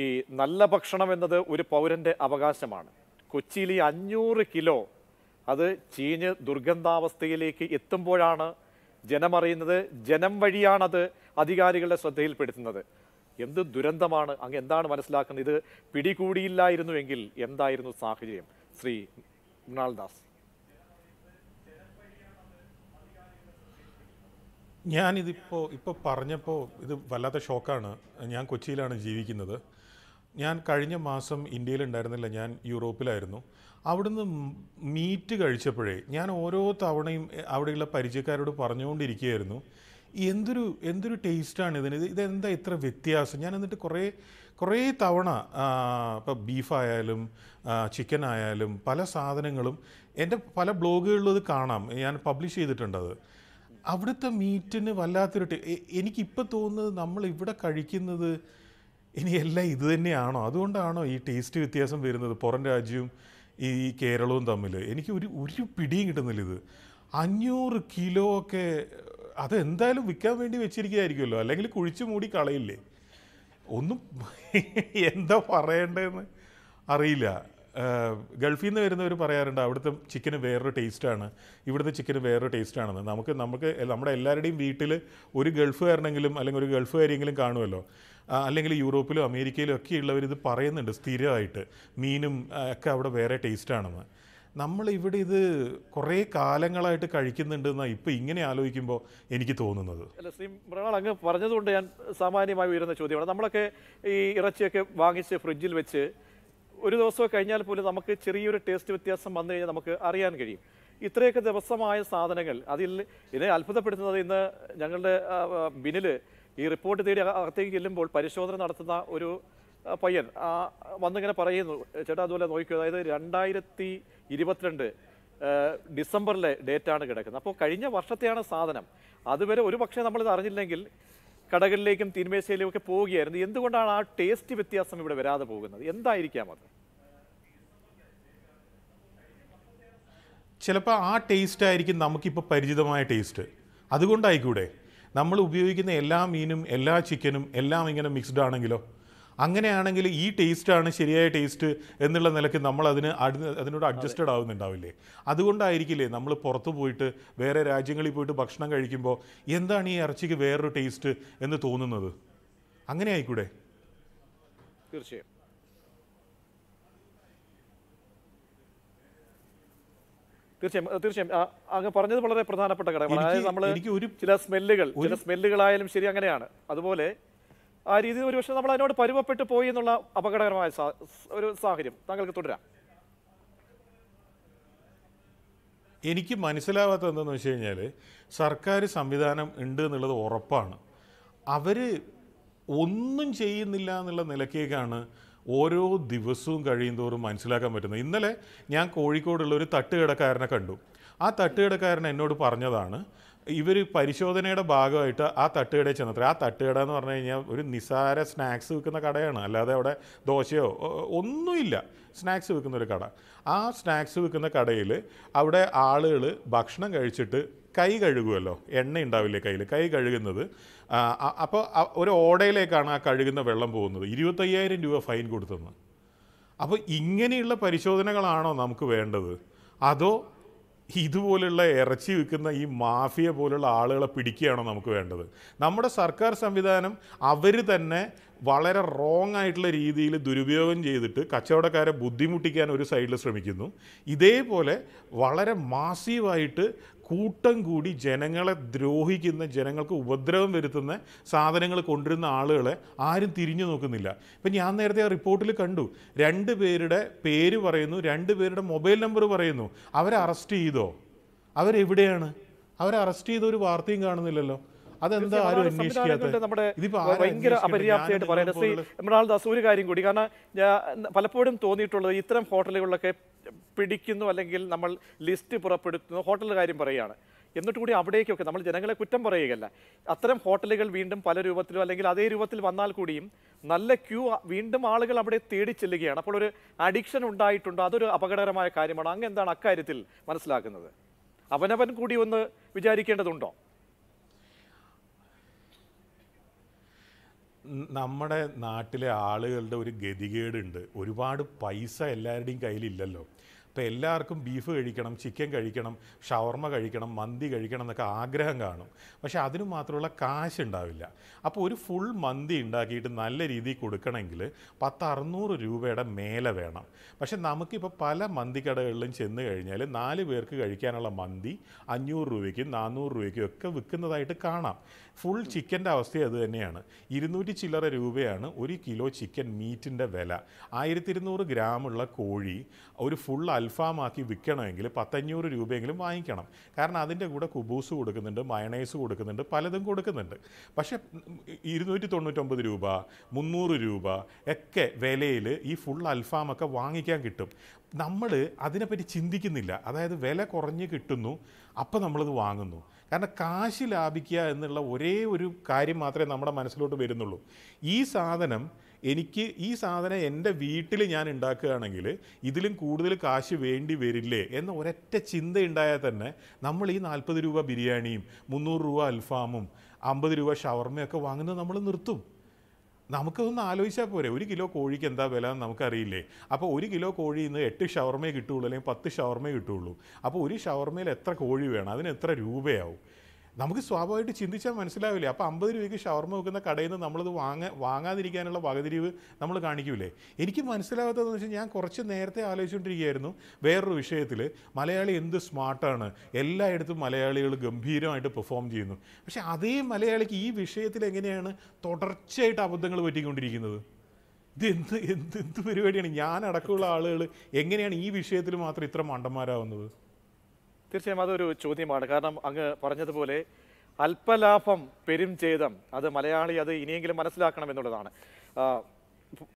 ഈ നല്ല ഭക്ഷണം എന്നത് ഒരു പൗരൻ്റെ അവകാശമാണ് കൊച്ചിയിൽ ഈ അഞ്ഞൂറ് കിലോ അത് ചീഞ്ഞ് ദുർഗന്ധാവസ്ഥയിലേക്ക് എത്തുമ്പോഴാണ് ജനമറിയുന്നത് ജനം വഴിയാണത് അധികാരികളുടെ ശ്രദ്ധയിൽപ്പെടുത്തുന്നത് എന്ത് ദുരന്തമാണ് അങ്ങ് എന്താണ് മനസ്സിലാക്കുന്നത് ഇത് എങ്കിൽ എന്തായിരുന്നു സാഹചര്യം ശ്രീ മൃണാൾ ഞാനിതിപ്പോൾ ഇപ്പോൾ പറഞ്ഞപ്പോൾ ഇത് വല്ലാത്ത ഷോക്കാണ് ഞാൻ കൊച്ചിയിലാണ് ജീവിക്കുന്നത് ഞാൻ കഴിഞ്ഞ മാസം ഇന്ത്യയിലുണ്ടായിരുന്നില്ല ഞാൻ യൂറോപ്പിലായിരുന്നു അവിടുന്ന് മീറ്റ് കഴിച്ചപ്പോഴേ ഞാൻ ഓരോ തവണയും അവിടെയുള്ള പരിചയക്കാരോട് പറഞ്ഞുകൊണ്ടിരിക്കുകയായിരുന്നു എന്തൊരു എന്തൊരു ടേസ്റ്റാണ് ഇതിന് ഇതെന്താ ഇത്ര വ്യത്യാസം ഞാൻ എന്നിട്ട് കുറേ കുറേ തവണ ഇപ്പോൾ ബീഫായാലും ചിക്കൻ ആയാലും പല സാധനങ്ങളും എൻ്റെ പല ബ്ലോഗുകളിലും ഇത് കാണാം ഞാൻ പബ്ലിഷ് ചെയ്തിട്ടുണ്ട് അത് അവിടുത്തെ മീറ്റിന് വല്ലാത്തൊരു എനിക്കിപ്പോൾ തോന്നുന്നത് നമ്മൾ ഇവിടെ കഴിക്കുന്നത് ഇനി എല്ലാം ഇത് തന്നെയാണോ അതുകൊണ്ടാണോ ഈ ടേസ്റ്റ് വ്യത്യാസം വരുന്നത് പുറം രാജ്യവും ഈ കേരളവും തമ്മിൽ എനിക്ക് ഒരു ഒരു പിടിയും കിട്ടുന്നില്ല ഇത് അഞ്ഞൂറ് കിലോ ഒക്കെ അതെന്തായാലും വിൽക്കാൻ വേണ്ടി വെച്ചിരിക്കുകയായിരിക്കുമല്ലോ അല്ലെങ്കിൽ കുഴിച്ചു മൂടി കളയില്ലേ ഒന്നും എന്താ പറയേണ്ടതെന്ന് അറിയില്ല ഗൾഫിൽ നിന്ന് വരുന്നവർ പറയാറുണ്ട് അവിടുത്തെ ചിക്കന് വേറൊരു ടേസ്റ്റാണ് ഇവിടുത്തെ ചിക്കന് വേറൊരു ടേസ്റ്റാണെന്ന് നമുക്ക് നമുക്ക് നമ്മുടെ എല്ലാവരുടെയും വീട്ടിൽ ഒരു ഗൾഫുകാരനെങ്കിലും അല്ലെങ്കിൽ ഒരു ഗൾഫുകാരിയെങ്കിലും കാണുമല്ലോ അല്ലെങ്കിൽ യൂറോപ്പിലും അമേരിക്കയിലും ഒക്കെ ഉള്ളവർ ഇത് പറയുന്നുണ്ട് സ്ഥിരമായിട്ട് മീനും ഒക്കെ അവിടെ വേറെ ടേസ്റ്റാണെന്ന് നമ്മൾ ഇവിടെ ഇത് കുറേ കാലങ്ങളായിട്ട് എന്നാണ് ഇപ്പോൾ ഇങ്ങനെ ആലോചിക്കുമ്പോൾ എനിക്ക് തോന്നുന്നത് അല്ല ശ്രീ മൃണാൾ അങ്ങ് പറഞ്ഞതുകൊണ്ട് ഞാൻ സാമാന്യമായി ഉയരുന്ന ചോദ്യമാണ് നമ്മളൊക്കെ ഈ ഇറച്ചിയൊക്കെ വാങ്ങിച്ച് ഫ്രിഡ്ജിൽ വെച്ച് ഒരു ദിവസമൊക്കെ കഴിഞ്ഞാൽ പോലും നമുക്ക് ചെറിയൊരു ടേസ്റ്റ് വ്യത്യാസം വന്നു കഴിഞ്ഞാൽ നമുക്ക് അറിയാൻ കഴിയും ഇത്രയൊക്കെ ദിവസമായ സാധനങ്ങൾ അതിൽ ഇതിനെ അത്ഭുതപ്പെടുത്തുന്നത് ഇന്ന് ഞങ്ങളുടെ ബിനിൽ ഈ റിപ്പോർട്ട് തേടി അകത്തേക്ക് ചെല്ലുമ്പോൾ പരിശോധന നടത്തുന്ന ഒരു പയ്യൻ വന്നിങ്ങനെ പറയുന്നു ചേട്ടാ അതുപോലെ നോക്കിയത് അതായത് രണ്ടായിരത്തി ഇരുപത്തിരണ്ട് ഡിസംബറിലെ ഡേറ്റാണ് കിടക്കുന്നത് അപ്പോൾ കഴിഞ്ഞ വർഷത്തെയാണ് സാധനം അതുവരെ ഒരു പക്ഷേ നമ്മളിത് അറിഞ്ഞില്ലെങ്കിൽ കടകളിലേക്കും തീൻമേശയിലേക്കും ഒക്കെ പോവുകയായിരുന്നു എന്തുകൊണ്ടാണ് ആ ടേസ്റ്റ് വ്യത്യാസം ഇവിടെ വരാതെ പോകുന്നത് എന്തായിരിക്കാം അത് ചിലപ്പോൾ ആ ടേസ്റ്റ് ആയിരിക്കും നമുക്കിപ്പോൾ പരിചിതമായ ടേസ്റ്റ് അതുകൊണ്ടായിക്കൂടെ നമ്മൾ ഉപയോഗിക്കുന്ന എല്ലാ മീനും എല്ലാ ചിക്കനും എല്ലാം ഇങ്ങനെ മിക്സ്ഡ് ആണെങ്കിലോ അങ്ങനെയാണെങ്കിൽ ഈ ടേസ്റ്റാണ് ശരിയായ ടേസ്റ്റ് എന്നുള്ള നിലയ്ക്ക് നമ്മൾ അതിന് അതിനോട് അഡ്ജസ്റ്റഡ് ആവുന്നുണ്ടാവില്ലേ അതുകൊണ്ടായിരിക്കില്ലേ നമ്മൾ പുറത്തു പോയിട്ട് വേറെ രാജ്യങ്ങളിൽ പോയിട്ട് ഭക്ഷണം കഴിക്കുമ്പോൾ എന്താണ് ഈ ഇറച്ചിക്ക് വേറൊരു ടേസ്റ്റ് എന്ന് തോന്നുന്നത് അങ്ങനെ ആയിക്കൂടെ തീർച്ചയായും തീർച്ചയായും തീർച്ചയായും അങ്ങ് പറഞ്ഞത് വളരെ പ്രധാനപ്പെട്ട ഘടകമാണ് അതായത് നമ്മൾ ചില സ്മെല്ലുകൾ ചില സ്മെല്ലുകളായാലും ശരി അങ്ങനെയാണ് അതുപോലെ ആ രീതി ഒരുപക്ഷെ നമ്മൾ അതിനോട് പരുവപ്പെട്ടു പോയി എന്നുള്ള അപകടകരമായ ഒരു സാഹചര്യം താങ്കൾക്ക് തുടരാം എനിക്ക് മനസ്സിലാവാത്ത എന്താണെന്ന് വെച്ച് കഴിഞ്ഞാൽ സർക്കാർ സംവിധാനം ഉണ്ട് എന്നുള്ളത് ഉറപ്പാണ് അവർ ഒന്നും ചെയ്യുന്നില്ല എന്നുള്ള നിലക്കേക്കാണ് ഓരോ ദിവസവും കഴിയുമോറും മനസ്സിലാക്കാൻ പറ്റുന്നത് ഇന്നലെ ഞാൻ കോഴിക്കോടുള്ള ഒരു തട്ടുകിടക്കാരനെ കണ്ടു ആ തട്ടുകിടക്കാരൻ എന്നോട് പറഞ്ഞതാണ് ഇവർ പരിശോധനയുടെ ഭാഗമായിട്ട് ആ തട്ടുകടയിൽ ചെന്നത്ര ആ തട്ടുകട എന്ന് പറഞ്ഞു കഴിഞ്ഞാൽ ഒരു നിസാര സ്നാക്സ് വിൽക്കുന്ന കടയാണ് അല്ലാതെ അവിടെ ദോശയോ ഒന്നുമില്ല സ്നാക്സ് വിൽക്കുന്ന ഒരു കട ആ സ്നാക്സ് വിൽക്കുന്ന കടയിൽ അവിടെ ആളുകൾ ഭക്ഷണം കഴിച്ചിട്ട് കൈ കഴുകുമല്ലോ എണ്ണ ഉണ്ടാവില്ലേ കയ്യിൽ കൈ കഴുകുന്നത് അപ്പോൾ ഒരു ഓടയിലേക്കാണ് ആ കഴുകുന്ന വെള്ളം പോകുന്നത് ഇരുപത്തയ്യായിരം രൂപ ഫൈൻ കൊടുത്തത് അപ്പോൾ ഇങ്ങനെയുള്ള പരിശോധനകളാണോ നമുക്ക് വേണ്ടത് അതോ ഇതുപോലുള്ള ഇറച്ചി വിൽക്കുന്ന ഈ മാഫിയ പോലുള്ള ആളുകളെ പിടിക്കുകയാണോ നമുക്ക് വേണ്ടത് നമ്മുടെ സർക്കാർ സംവിധാനം അവർ തന്നെ വളരെ റോങ് ആയിട്ടുള്ള രീതിയിൽ ദുരുപയോഗം ചെയ്തിട്ട് കച്ചവടക്കാരെ ബുദ്ധിമുട്ടിക്കാൻ ഒരു സൈഡിൽ ശ്രമിക്കുന്നു ഇതേപോലെ വളരെ മാസീവായിട്ട് കൂട്ടം കൂടി ജനങ്ങളെ ദ്രോഹിക്കുന്ന ജനങ്ങൾക്ക് ഉപദ്രവം വരുത്തുന്ന സാധനങ്ങൾ കൊണ്ടുവരുന്ന ആളുകളെ ആരും തിരിഞ്ഞു നോക്കുന്നില്ല ഇപ്പം ഞാൻ നേരത്തെ ആ റിപ്പോർട്ടിൽ കണ്ടു രണ്ട് പേരുടെ പേര് പറയുന്നു രണ്ട് പേരുടെ മൊബൈൽ നമ്പർ പറയുന്നു അവരെ അറസ്റ്റ് ചെയ്തോ അവരെവിടെയാണ് അവരെ അറസ്റ്റ് ചെയ്ത ഒരു വാർത്തയും കാണുന്നില്ലല്ലോ അതെന്താ ആരും നമ്മുടെ കാര്യം കൂടി കാരണം പലപ്പോഴും തോന്നിയിട്ടുള്ളത് ഇത്തരം ഹോട്ടലുകളിലൊക്കെ പിടിക്കുന്നു അല്ലെങ്കിൽ നമ്മൾ ലിസ്റ്റ് പുറപ്പെടുത്തുന്നു ഹോട്ടൽ കാര്യം പറയുകയാണ് എന്നിട്ട് കൂടി അവിടേക്കൊക്കെ നമ്മൾ ജനങ്ങളെ കുറ്റം പറയുകയല്ല അത്തരം ഹോട്ടലുകൾ വീണ്ടും പല രൂപത്തിലോ അല്ലെങ്കിൽ അതേ രൂപത്തിൽ വന്നാൽ കൂടിയും നല്ല ക്യൂ വീണ്ടും ആളുകൾ അവിടെ തേടി ചെല്ലുകയാണ് അപ്പോൾ ഒരു അഡിക്ഷൻ ഉണ്ടായിട്ടുണ്ട് അതൊരു അപകടകരമായ കാര്യമാണ് അങ്ങ് എന്താണ് അക്കാര്യത്തിൽ മനസ്സിലാക്കുന്നത് അവനവൻ കൂടി ഒന്ന് വിചാരിക്കേണ്ടതുണ്ടോ നമ്മുടെ നാട്ടിലെ ആളുകളുടെ ഒരു ഗതികേടുണ്ട് ഒരുപാട് പൈസ എല്ലാവരുടെയും കയ്യിലില്ലല്ലോ ഇപ്പോൾ എല്ലാവർക്കും ബീഫ് കഴിക്കണം ചിക്കൻ കഴിക്കണം ഷവർമ കഴിക്കണം മന്തി കഴിക്കണം എന്നൊക്കെ ആഗ്രഹം കാണും പക്ഷേ അതിന് മാത്രമുള്ള കാശ് ഉണ്ടാവില്ല അപ്പോൾ ഒരു ഫുൾ മന്തി ഉണ്ടാക്കിയിട്ട് നല്ല രീതിയിൽ കൊടുക്കണമെങ്കിൽ പത്ത് അറുന്നൂറ് രൂപയുടെ മേലെ വേണം പക്ഷേ നമുക്കിപ്പോൾ പല മന്തിക്കടകളിലും ചെന്ന് കഴിഞ്ഞാൽ നാല് പേർക്ക് കഴിക്കാനുള്ള മന്തി അഞ്ഞൂറ് രൂപയ്ക്കും നാനൂറ് രൂപയ്ക്കും ഒക്കെ വിൽക്കുന്നതായിട്ട് കാണാം ഫുൾ ചിക്കൻ്റെ അവസ്ഥ അത് തന്നെയാണ് ഇരുന്നൂറ്റി ചില്ലറ രൂപയാണ് ഒരു കിലോ ചിക്കൻ മീറ്റിൻ്റെ വില ആയിരത്തി ഇരുന്നൂറ് ഗ്രാമുള്ള കോഴി ഒരു ഫുൾ അൽഫാമാക്കി വിൽക്കണമെങ്കിൽ പത്തഞ്ഞൂറ് രൂപയെങ്കിലും വാങ്ങിക്കണം കാരണം അതിൻ്റെ കൂടെ കുബൂസ് കൊടുക്കുന്നുണ്ട് മയണൈസ് കൊടുക്കുന്നുണ്ട് പലതും കൊടുക്കുന്നുണ്ട് പക്ഷേ ഇരുന്നൂറ്റി തൊണ്ണൂറ്റൊമ്പത് രൂപ മുന്നൂറ് രൂപ ഒക്കെ വിലയിൽ ഈ ഫുൾ അൽഫാമൊക്കെ വാങ്ങിക്കാൻ കിട്ടും നമ്മൾ അതിനെപ്പറ്റി ചിന്തിക്കുന്നില്ല അതായത് വില കുറഞ്ഞ് കിട്ടുന്നു അപ്പോൾ നമ്മളത് വാങ്ങുന്നു കാരണം കാശ് ലാഭിക്കുക എന്നുള്ള ഒരേ ഒരു കാര്യം മാത്രമേ നമ്മുടെ മനസ്സിലോട്ട് വരുന്നുള്ളൂ ഈ സാധനം എനിക്ക് ഈ സാധനം എൻ്റെ വീട്ടിൽ ഞാൻ ഉണ്ടാക്കുകയാണെങ്കിൽ ഇതിലും കൂടുതൽ കാശ് വേണ്ടി വരില്ലേ എന്ന ഒരൊറ്റ ചിന്ത ഉണ്ടായാൽ തന്നെ നമ്മൾ ഈ നാൽപ്പത് രൂപ ബിരിയാണിയും മുന്നൂറ് രൂപ അൽഫാമും അമ്പത് രൂപ ഷവർമയൊക്കെ വാങ്ങുന്നത് നമ്മൾ നിർത്തും നമുക്കതൊന്ന് ആലോചിച്ചാൽ പോരെ ഒരു കിലോ കോഴിക്ക് എന്താ വില എന്ന് നമുക്കറിയില്ലേ അപ്പോൾ ഒരു കിലോ കോഴി ഇന്ന് എട്ട് ഷവർമേ കിട്ടുകയുള്ളൂ അല്ലെങ്കിൽ പത്ത് ഷവർമേ കിട്ടുകയുള്ളൂ അപ്പോൾ ഒരു ഷവർമയിൽ എത്ര കോഴി വേണം അതിന് എത്ര രൂപയാവും നമുക്ക് സ്വാഭാവികമായിട്ട് ചിന്തിച്ചാൽ മനസ്സിലാവില്ലേ അപ്പോൾ അമ്പത് രൂപയ്ക്ക് ഷവർമ വെക്കുന്ന കടയിൽ നിന്ന് നമ്മളത് വാങ്ങ വാങ്ങാതിരിക്കാനുള്ള വകതിരിവ് നമ്മൾ കാണിക്കൂലേ എനിക്ക് മനസ്സിലാവാത്തതെന്ന് വെച്ചാൽ ഞാൻ കുറച്ച് നേരത്തെ ആലോചിച്ചുകൊണ്ടിരിക്കുകയായിരുന്നു വേറൊരു വിഷയത്തിൽ മലയാളി എന്ത് സ്മാർട്ടാണ് എല്ലായിടത്തും മലയാളികൾ ഗംഭീരമായിട്ട് പെർഫോം ചെയ്യുന്നു പക്ഷേ അതേ മലയാളിക്ക് ഈ വിഷയത്തിൽ എങ്ങനെയാണ് തുടർച്ചയായിട്ട് അബദ്ധങ്ങൾ പറ്റിക്കൊണ്ടിരിക്കുന്നത് ഇത് എന്ത് എന്ത് എന്ത് പരിപാടിയാണ് ഞാനടക്കമുള്ള ആളുകൾ എങ്ങനെയാണ് ഈ വിഷയത്തിൽ മാത്രം ഇത്ര മണ്ടന്മാരാവുന്നത് തീർച്ചയായും അതൊരു ചോദ്യമാണ് കാരണം അങ്ങ് പറഞ്ഞതുപോലെ അല്പലാഭം പെരും ചെയ്തം അത് മലയാളി അത് ഇനിയെങ്കിലും മനസ്സിലാക്കണം എന്നുള്ളതാണ്